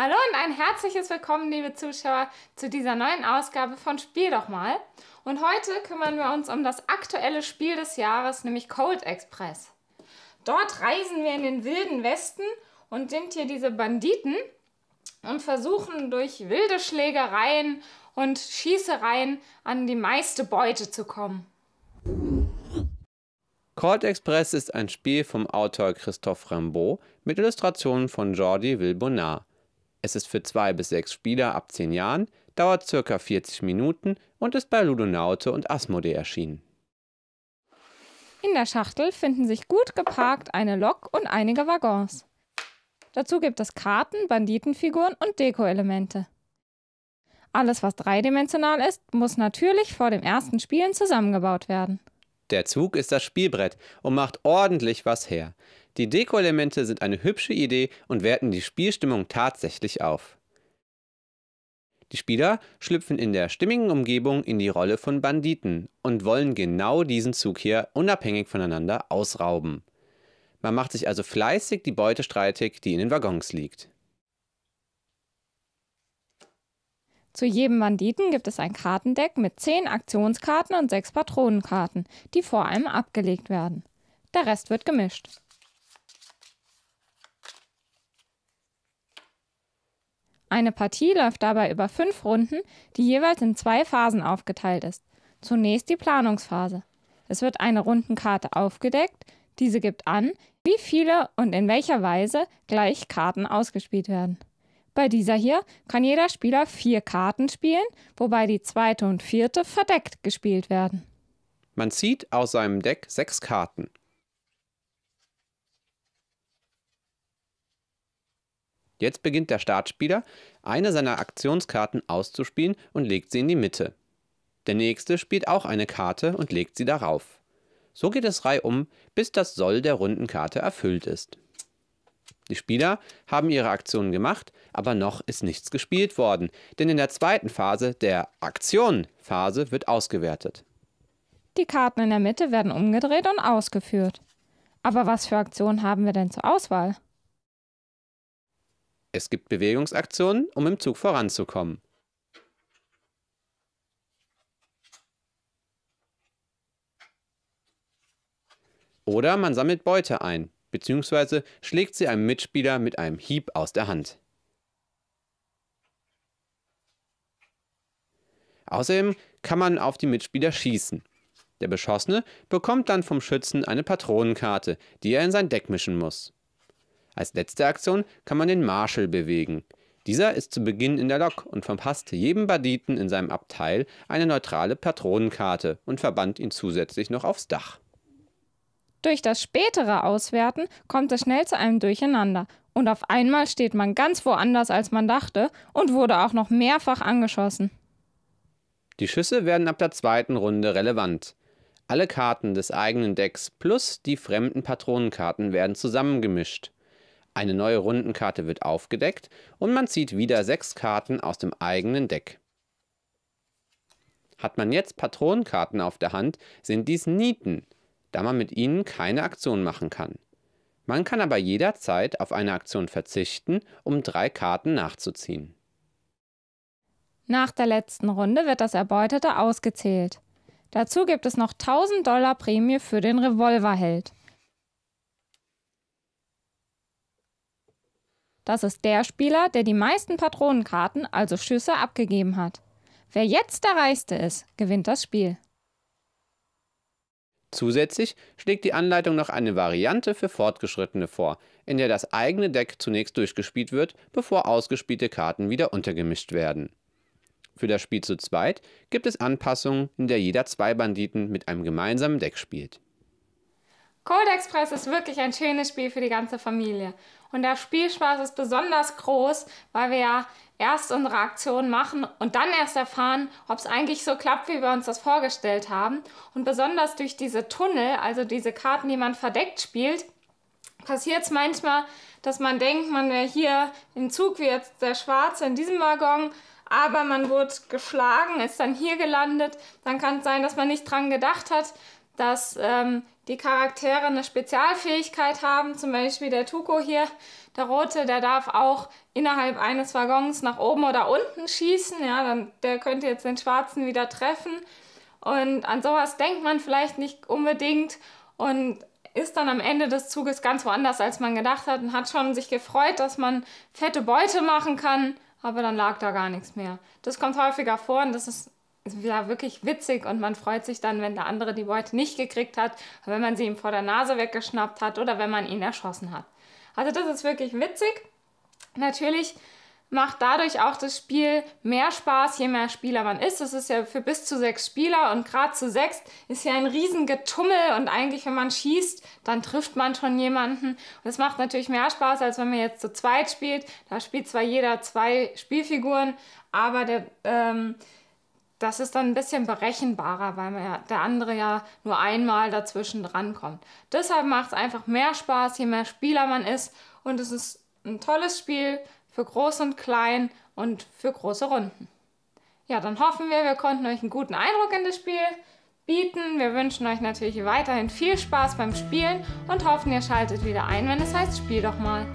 Hallo und ein herzliches Willkommen, liebe Zuschauer, zu dieser neuen Ausgabe von Spiel doch mal. Und heute kümmern wir uns um das aktuelle Spiel des Jahres, nämlich Cold Express. Dort reisen wir in den wilden Westen und sind hier diese Banditen und versuchen durch wilde Schlägereien und Schießereien an die meiste Beute zu kommen. Cold Express ist ein Spiel vom Autor Christophe Rimbaud mit Illustrationen von Jordi Wilbonard. Es ist für zwei bis sechs Spieler ab zehn Jahren, dauert ca. 40 Minuten und ist bei Ludonaute und Asmode erschienen. In der Schachtel finden sich gut geparkt eine Lok und einige Waggons. Dazu gibt es Karten, Banditenfiguren und Deko-Elemente. Alles, was dreidimensional ist, muss natürlich vor dem ersten Spielen zusammengebaut werden. Der Zug ist das Spielbrett und macht ordentlich was her. Die Deko-Elemente sind eine hübsche Idee und werten die Spielstimmung tatsächlich auf. Die Spieler schlüpfen in der stimmigen Umgebung in die Rolle von Banditen und wollen genau diesen Zug hier unabhängig voneinander ausrauben. Man macht sich also fleißig die Beute streitig, die in den Waggons liegt. Zu jedem Banditen gibt es ein Kartendeck mit 10 Aktionskarten und 6 Patronenkarten, die vor allem abgelegt werden. Der Rest wird gemischt. Eine Partie läuft dabei über fünf Runden, die jeweils in zwei Phasen aufgeteilt ist. Zunächst die Planungsphase. Es wird eine Rundenkarte aufgedeckt, diese gibt an, wie viele und in welcher Weise gleich Karten ausgespielt werden. Bei dieser hier kann jeder Spieler vier Karten spielen, wobei die zweite und vierte verdeckt gespielt werden. Man zieht aus seinem Deck sechs Karten. Jetzt beginnt der Startspieler, eine seiner Aktionskarten auszuspielen und legt sie in die Mitte. Der nächste spielt auch eine Karte und legt sie darauf. So geht es reihum, bis das Soll der Rundenkarte erfüllt ist. Die Spieler haben ihre Aktionen gemacht, aber noch ist nichts gespielt worden, denn in der zweiten Phase, der Aktion-Phase, wird ausgewertet. Die Karten in der Mitte werden umgedreht und ausgeführt. Aber was für Aktionen haben wir denn zur Auswahl? Es gibt Bewegungsaktionen, um im Zug voranzukommen. Oder man sammelt Beute ein, bzw. schlägt sie einem Mitspieler mit einem Hieb aus der Hand. Außerdem kann man auf die Mitspieler schießen. Der Beschossene bekommt dann vom Schützen eine Patronenkarte, die er in sein Deck mischen muss. Als letzte Aktion kann man den Marshal bewegen. Dieser ist zu Beginn in der Lok und verpasst jedem Baditen in seinem Abteil eine neutrale Patronenkarte und verbannt ihn zusätzlich noch aufs Dach. Durch das spätere Auswerten kommt es schnell zu einem Durcheinander und auf einmal steht man ganz woanders, als man dachte und wurde auch noch mehrfach angeschossen. Die Schüsse werden ab der zweiten Runde relevant. Alle Karten des eigenen Decks plus die fremden Patronenkarten werden zusammengemischt. Eine neue Rundenkarte wird aufgedeckt und man zieht wieder sechs Karten aus dem eigenen Deck. Hat man jetzt Patronenkarten auf der Hand, sind dies Nieten, da man mit ihnen keine Aktion machen kann. Man kann aber jederzeit auf eine Aktion verzichten, um drei Karten nachzuziehen. Nach der letzten Runde wird das Erbeutete ausgezählt. Dazu gibt es noch 1000 Dollar Prämie für den Revolverheld. Das ist der Spieler, der die meisten Patronenkarten, also Schüsse, abgegeben hat. Wer jetzt der Reichste ist, gewinnt das Spiel. Zusätzlich schlägt die Anleitung noch eine Variante für Fortgeschrittene vor, in der das eigene Deck zunächst durchgespielt wird, bevor ausgespielte Karten wieder untergemischt werden. Für das Spiel zu zweit gibt es Anpassungen, in der jeder zwei Banditen mit einem gemeinsamen Deck spielt. Cold Express ist wirklich ein schönes Spiel für die ganze Familie und der Spielspaß ist besonders groß, weil wir ja erst unsere Aktion machen und dann erst erfahren, ob es eigentlich so klappt, wie wir uns das vorgestellt haben. Und besonders durch diese Tunnel, also diese Karten, die man verdeckt spielt, passiert es manchmal, dass man denkt, man wäre hier im Zug wie jetzt der Schwarze in diesem Waggon, aber man wurde geschlagen, ist dann hier gelandet. Dann kann es sein, dass man nicht dran gedacht hat, dass ähm, die Charaktere eine Spezialfähigkeit haben. Zum Beispiel der Tuko hier, der Rote, der darf auch innerhalb eines Waggons nach oben oder unten schießen. Ja, dann, der könnte jetzt den Schwarzen wieder treffen. Und an sowas denkt man vielleicht nicht unbedingt und ist dann am Ende des Zuges ganz woanders, als man gedacht hat und hat schon sich gefreut, dass man fette Beute machen kann, aber dann lag da gar nichts mehr. Das kommt häufiger vor und das ist ja wirklich witzig und man freut sich dann, wenn der andere die Beute nicht gekriegt hat, wenn man sie ihm vor der Nase weggeschnappt hat oder wenn man ihn erschossen hat. Also das ist wirklich witzig. Natürlich macht dadurch auch das Spiel mehr Spaß, je mehr Spieler man ist. Das ist ja für bis zu sechs Spieler und gerade zu sechs ist ja ein Riesengetummel und eigentlich, wenn man schießt, dann trifft man schon jemanden. Und das macht natürlich mehr Spaß, als wenn man jetzt zu zweit spielt. Da spielt zwar jeder zwei Spielfiguren, aber der, ähm, das ist dann ein bisschen berechenbarer, weil ja, der andere ja nur einmal dazwischen drankommt. Deshalb macht es einfach mehr Spaß, je mehr Spieler man ist. Und es ist ein tolles Spiel für Groß und Klein und für große Runden. Ja, dann hoffen wir, wir konnten euch einen guten Eindruck in das Spiel bieten. Wir wünschen euch natürlich weiterhin viel Spaß beim Spielen und hoffen, ihr schaltet wieder ein, wenn es heißt, spiel doch mal.